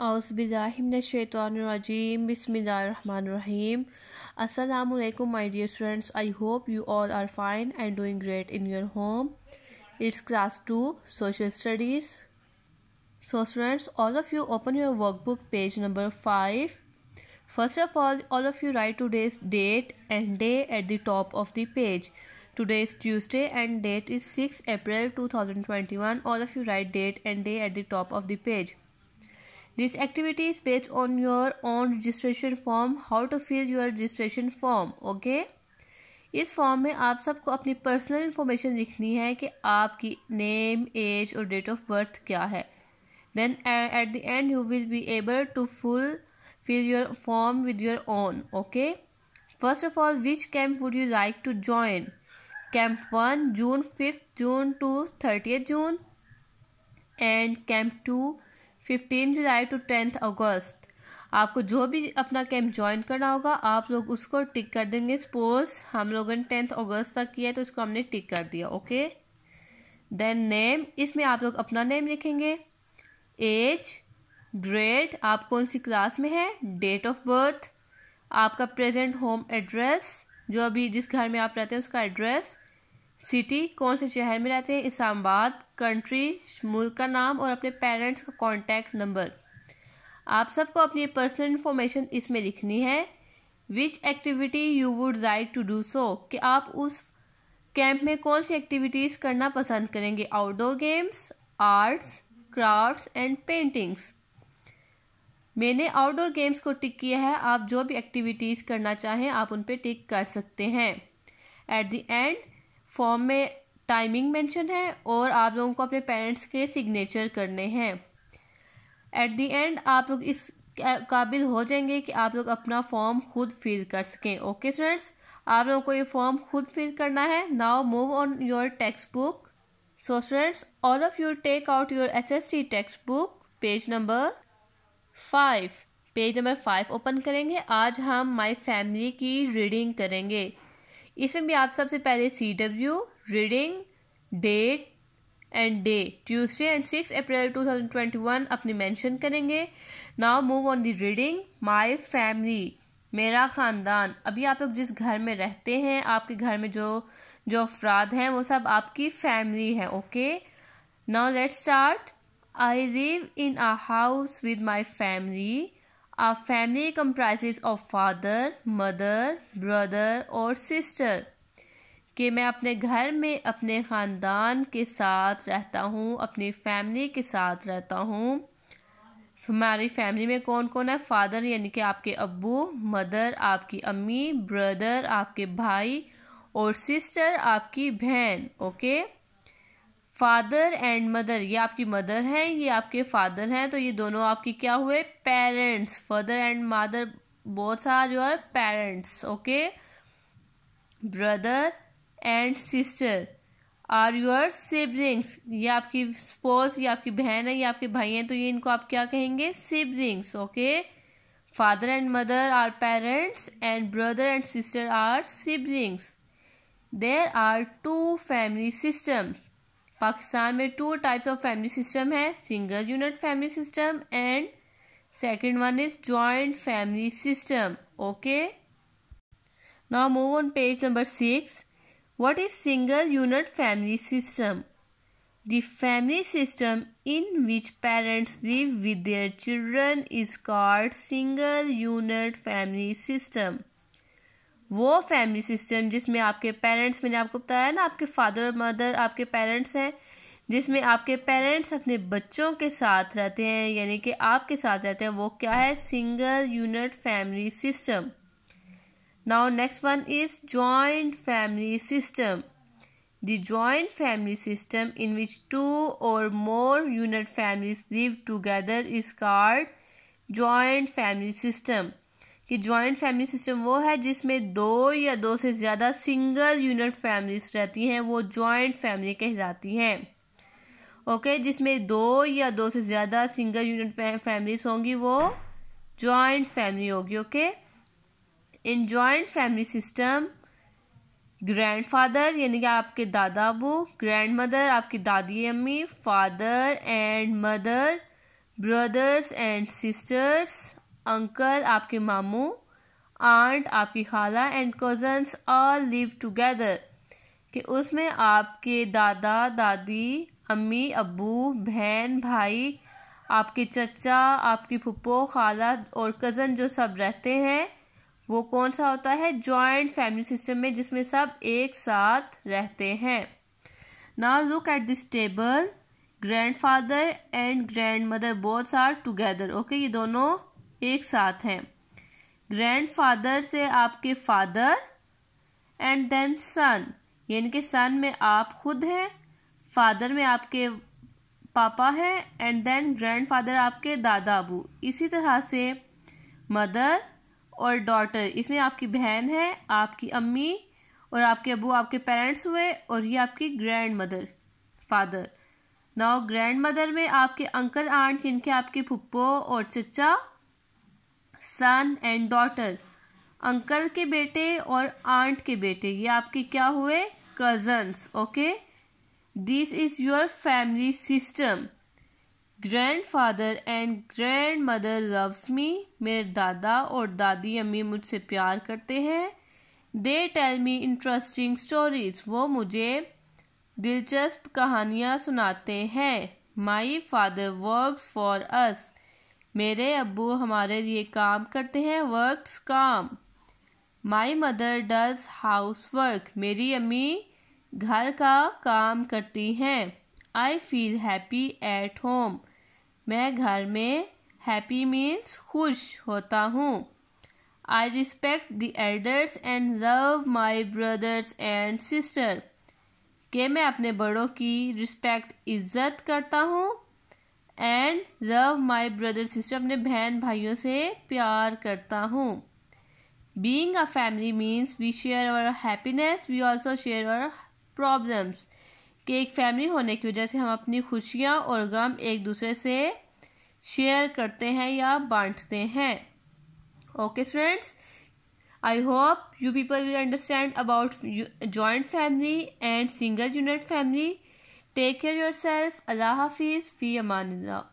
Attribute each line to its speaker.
Speaker 1: Ausbillahiminashaitanirajim. Bismillahirrahmanirrahim. Assalamu alaikum, my dear students. I hope you all are fine and doing great in your home. It's class 2, Social Studies. So, students, all of you open your workbook page number 5. First of all, all of you write today's date and day at the top of the page. Today is Tuesday and date is 6 April 2021. All of you write date and day at the top of the page. This activity is based on your own registration form how to fill your registration form okay इस form में आप सबको अपनी personal information लिखनी है कि आपकी name age और डेट ऑफ बर्थ क्या है then at the end you will be able to full fill your form with your own okay first of all which camp would you like to join camp one June fifth June to thirty June and camp two fifteen July to tenth August आपको जो भी अपना camp join करना होगा आप लोग उसको टिक कर देंगे सपोज हम लोगों ने टेंथ अगस्त तक किया है तो उसको हमने टिक कर दिया ओके देन नेम इसमें आप लोग अपना नेम लिखेंगे एज ग्रेड आप कौन सी क्लास में है डेट ऑफ बर्थ आपका प्रेजेंट होम एड्रेस जो अभी जिस घर में आप रहते हैं उसका एड्रेस सिटी कौन से शहर में रहते हैं इस्लामाबाद कंट्री मुल्क का नाम और अपने पेरेंट्स का कॉन्टैक्ट नंबर आप सबको अपनी पर्सनल इन्फॉर्मेशन इसमें लिखनी है which activity you would like to do so कि आप उस कैंप में कौन सी एक्टिविटीज़ करना पसंद करेंगे outdoor games arts crafts and paintings मैंने आउटडोर गेम्स को टिक किया है आप जो भी एक्टिविटीज़ करना चाहें आप उन पर टिक कर सकते हैं एट द एंड फॉर्म में टाइमिंग मेंशन है और आप लोगों को अपने पेरेंट्स के सिग्नेचर करने हैं एट दी एंड आप लोग इस काबिल हो जाएंगे कि आप लोग अपना फॉर्म खुद फिल कर सकें ओके स्टूडेंट्स आप लोगों को ये फॉर्म खुद फिल करना है now move on your textbook so students all of you take out your S S T textbook page number five page number five open करेंगे आज हम माय फैमिली की रीडिंग करेंगे इसमें भी आप सबसे पहले C W reading date and day Tuesday and six April 2021 अपनी मेंशन करेंगे now move on the reading my family मेरा ख़ानदान अभी आप लोग जिस घर में रहते हैं आपके घर में जो जो अफराद हैं वो सब आपकी फैमिली है okay now let's start I live in a house with my family A family comprises of father mother brother और सिस्टर कि मैं अपने घर में अपने ख़ानदान के साथ रहता हूँ अपनी फैमिली के साथ रहता हूँ हमारी फैमिली में कौन कौन है फादर यानी कि आपके अबू मदर आपकी अम्मी ब्रदर आपके भाई और सिस्टर आपकी बहन ओके फादर एंड मदर ये आपकी मदर हैं ये आपके फादर हैं तो ये दोनों आपके क्या हुए parents father and mother both are your parents okay brother and sister are your siblings ये आपकी स्पोज ये आपकी बहन है ये आपके भाई हैं तो ये इनको आप क्या कहेंगे siblings okay father and mother are parents and brother and sister are siblings there are two family systems Pakistan में two types of family system है single unit family system and second one is joint family system okay now move on page number six what is single unit family system the family system in which parents live with children is called single unit family system वो family system जिसमें आपके parents मैंने आपको बताया ना आपके father और mother आपके पेरेंट्स हैं जिसमें आपके पेरेंट्स अपने बच्चों के साथ रहते हैं यानी कि आपके साथ रहते हैं वो क्या है single unit family system now next one is joint family system the joint family system in which two or more unit families live together is called joint family system कि ज्वाइंट फैमिली सिस्टम वो है जिसमें दो या दो से ज़्यादा single unit families रहती हैं वो ज्वाइंट फैमिली कहलाती हैं ओके जिसमें दो या दो से ज़्यादा सिंगल यूनिट फैमिलीज होंगी वो ज्वाइंट फैमिली होगी okay in joint family system grandfather यानी कि आपके दादा अबू ग्रैंड मदर आपकी दादी अम्मी father and mother brothers and sisters uncle आपके मामू आंट आपकी खाला and cousins all live together कि उसमें आपके दादा दादी अम्मी अबू बहन भाई आपके चचा आपकी फुप्पो खाला और कज़न जो सब रहते हैं वो कौन सा होता है जॉइंट फैमिली सिस्टम में जिसमें सब एक साथ रहते हैं now look at this table grandfather and grandmother both are together okay ये दोनों एक साथ हैं ग्रैंडफादर से आपके फादर एंड देन सन यानी कि सन में आप खुद हैं फादर में आपके पापा हैं एंड देन ग्रैंडफादर आपके दादा अबू इसी तरह से मदर और डॉटर इसमें आपकी बहन है आपकी अम्मी और आपके अबू आपके पेरेंट्स हुए और ये आपकी grandmother father now grandmother में आपके अंकल आंट जिनके आपके पुप्पो और चचा सन एंड डॉटर अंकल के बेटे और आंट के बेटे ये आपके क्या हुए cousins okay this is your family system grandfather and grandmother loves me मेरे दादा और दादी अम्मी मुझसे प्यार करते हैं they tell me interesting stories वो मुझे दिलचस्प कहानियाँ सुनाते हैं my father work for us मेरे अबू हमारे लिए काम करते हैं वर्क्स काम my mother does housework मेरी अम्मी घर का काम करती हैं I feel happy at home मैं घर में हैप्पी मीन्स खुश होता हूँ I respect the elders and love my brothers and sister के मैं अपने बड़ों की रिस्पेक्ट इज़्ज़त करता हूँ and love my brother sister अपने बहन भाइयों से प्यार करता हूँ being a family means we share our happiness we also share our problems कि एक फैमिली होने की वजह से हम अपनी खुशियाँ और गम एक दूसरे से शेयर करते हैं या बांटते हैं okay students I hope you people will understand about joint family and single unit family Take care yourself. Allah Hafiz. Fi Amanillah.